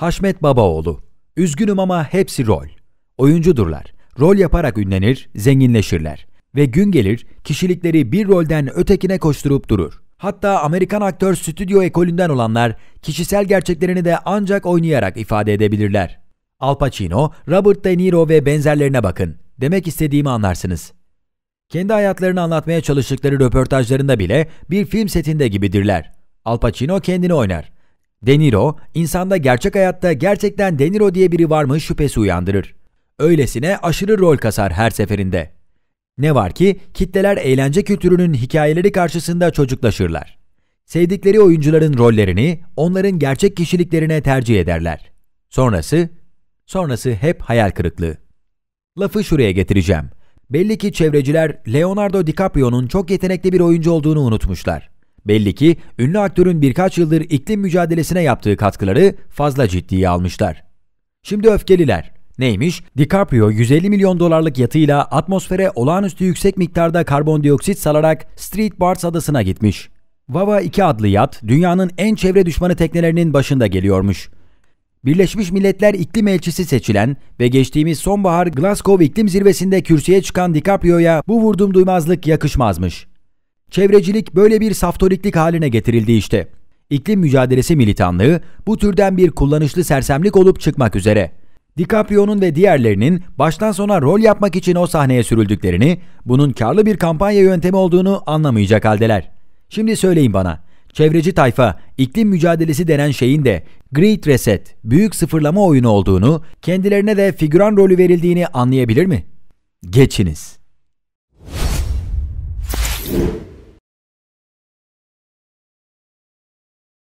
Haşmet Babaoğlu. Üzgünüm ama hepsi rol. Oyuncudurlar. Rol yaparak ünlenir, zenginleşirler. Ve gün gelir kişilikleri bir rolden ötekine koşturup durur. Hatta Amerikan aktör stüdyo ekolünden olanlar kişisel gerçeklerini de ancak oynayarak ifade edebilirler. Al Pacino, Robert De Niro ve benzerlerine bakın. Demek istediğimi anlarsınız. Kendi hayatlarını anlatmaya çalıştıkları röportajlarında bile bir film setinde gibidirler. Al Pacino kendini oynar. Deniro, insanda gerçek hayatta gerçekten Deniro diye biri var mı şüphesi uyandırır. Öylesine aşırı rol kasar her seferinde. Ne var ki kitleler eğlence kültürünün hikayeleri karşısında çocuklaşırlar. Sevdikleri oyuncuların rollerini onların gerçek kişiliklerine tercih ederler. Sonrası, sonrası hep hayal kırıklığı. Lafı şuraya getireceğim. Belli ki çevreciler Leonardo DiCaprio'nun çok yetenekli bir oyuncu olduğunu unutmuşlar. Belli ki ünlü aktörün birkaç yıldır iklim mücadelesine yaptığı katkıları fazla ciddiye almışlar. Şimdi öfkeliler. Neymiş? DiCaprio 150 milyon dolarlık yatıyla atmosfere olağanüstü yüksek miktarda karbondioksit salarak Street Barts adasına gitmiş. Vava 2 adlı yat dünyanın en çevre düşmanı teknelerinin başında geliyormuş. Birleşmiş Milletler İklim Elçisi seçilen ve geçtiğimiz sonbahar Glasgow İklim Zirvesi'nde kürsüye çıkan DiCaprio'ya bu vurdum duymazlık yakışmazmış. Çevrecilik böyle bir saftoriklik haline getirildi işte. İklim mücadelesi militanlığı bu türden bir kullanışlı sersemlik olup çıkmak üzere. DiCaprio'nun ve diğerlerinin baştan sona rol yapmak için o sahneye sürüldüklerini, bunun karlı bir kampanya yöntemi olduğunu anlamayacak haldeler. Şimdi söyleyin bana, çevreci tayfa iklim mücadelesi denen şeyin de Great Reset, büyük sıfırlama oyunu olduğunu, kendilerine de figüran rolü verildiğini anlayabilir mi? Geçiniz.